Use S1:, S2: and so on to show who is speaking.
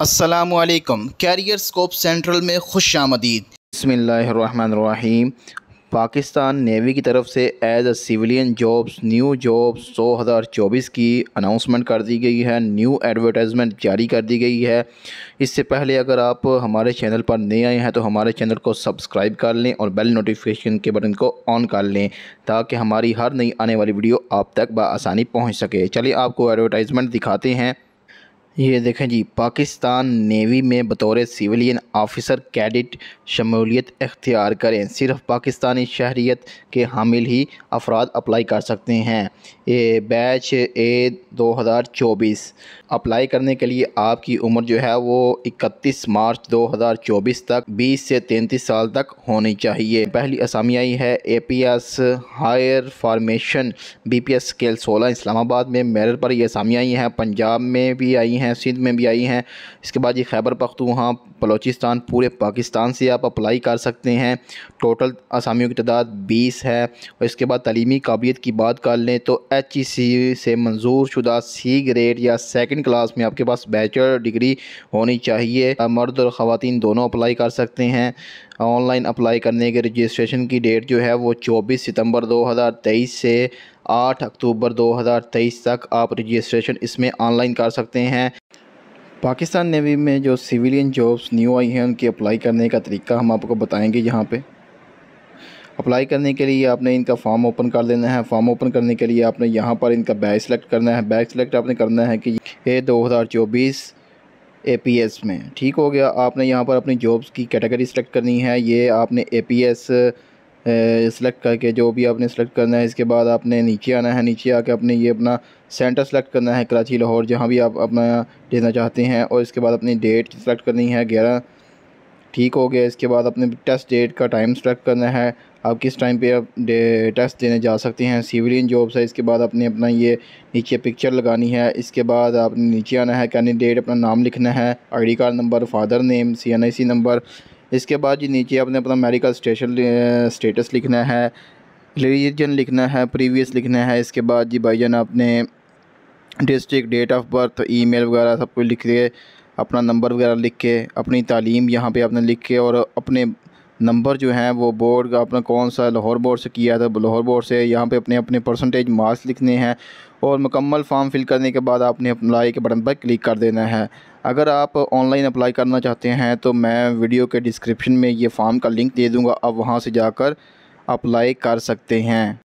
S1: असलकम career scope central में खुश आमदीद बसमीम पाकिस्तान नेवी की तरफ से as a civilian jobs new jobs 2024 की अनाउंसमेंट कर दी गई है न्यू एडवर्टाइजमेंट जारी कर दी गई है इससे पहले अगर आप हमारे चैनल पर नए आए हैं तो हमारे चैनल को सब्सक्राइब कर लें और बेल नोटिफिकेशन के बटन को ऑन कर लें ताकि हमारी हर नई आने वाली वीडियो आप तक बसानी पहुँच सके चलिए आपको एडवर्टाइजमेंट दिखाते हैं ये देखें जी पाकिस्तान नेवी में बतौर सिविलियन ऑफिसर कैडिट शमूलियत अख्तियार करें सिर्फ पाकिस्तानी शहरीत के हामिल ही अफराद अप्लाई कर सकते हैं ये बैच ए 2024 अप्लाई करने के लिए आपकी उम्र जो है वो 31 मार्च 2024 तक 20 से 33 साल तक होनी चाहिए पहली असामिया है A P S higher formation B P S scale सोलह इस्लामाबाद में मेरठ पर यह असामियाई हैं पंजाब में भी आई हैं सिंध में भी आई हैं इसके बाद ये खैबर पख्तूहाँ बलोचिस्तान पूरे पाकिस्तान से आप अप्लाई कर सकते हैं टोटल असामियों की तादाद बीस है और इसके बाद तलीमी काबिलियत की बात कर लें तो एच ई सी से मंजूर शुदा सी ग्रेड या सेकेंड क्लास में आपके पास बैचलर डिग्री होनी चाहिए मर्द और ख़वान दोनों अप्लाई कर सकते हैं ऑनलाइन अप्लाई करने के रजिस्ट्रेशन की डेट जो है वो चौबीस सितम्बर दो हज़ार तेईस से 8 अक्टूबर 2023 तक आप रजिस्ट्रेशन इसमें ऑनलाइन कर सकते हैं पाकिस्तान नेवी में जो सिविलियन जॉब्स न्यू आई हैं उनकी अप्लाई करने का तरीका हम आपको बताएंगे यहाँ पे अप्लाई करने के लिए आपने इनका फॉर्म ओपन कर लेना है फॉर्म ओपन करने के लिए आपने यहाँ पर इनका बैग सेलेक्ट करना है बैग सेलेक्ट आपने करना है कि ये पी एस में ठीक हो गया आपने यहाँ पर अपनी जॉब्स की कैटेगरी सेलेक्ट करनी है ये आपने ए पी एस सेलेक्ट करके जो भी आपने सेलेक्ट करना है इसके बाद आपने नीचे आना है नीचे आके अपने ये अपना सेंटर सेलेक्ट करना है कराची लाहौर जहाँ भी आप अपना देना चाहते हैं और इसके बाद अपनी डेट सेलेक्ट करनी है ग्यारह ठीक हो गया इसके बाद अपने टेस्ट डेट का टाइम सेलेक्ट करना है आप किस टाइम पे आप टेस्ट देने जा सकते हैं सिविलियन जॉब्स है इसके बाद अपने अपना ये नीचे पिक्चर लगानी है इसके बाद आपने नीचे आना है कैंडिडेट अपना नाम लिखना है ID card number father name C N I C number इसके बाद जी नीचे आपने अपना मेडिकल स्टेशन स्टेटस लिखना है रिलीजन लिखना है प्रीवियस लिखना है इसके बाद जी भाईजान आपने district date of birth email वगैरह सब कुछ लिख के अपना नंबर वगैरह लिख के अपनी तालीम यहाँ पे आपने लिख के और अपने नंबर जो हैं वो बोर्ड का अपना कौन सा लाहौर बोर्ड से किया था लाहौर बोर्ड से यहाँ पे अपने अपने परसेंटेज मार्क्स लिखने हैं और मुकम्मल फॉर्म फिल करने के बाद आपने अप्लाई के बटन पर क्लिक कर देना है अगर आप ऑनलाइन अप्लाई करना चाहते हैं तो मैं वीडियो के डिस्क्रिप्शन में ये फॉर्म का लिंक दे दूँगा आप वहाँ से जाकर अप्लाई कर सकते हैं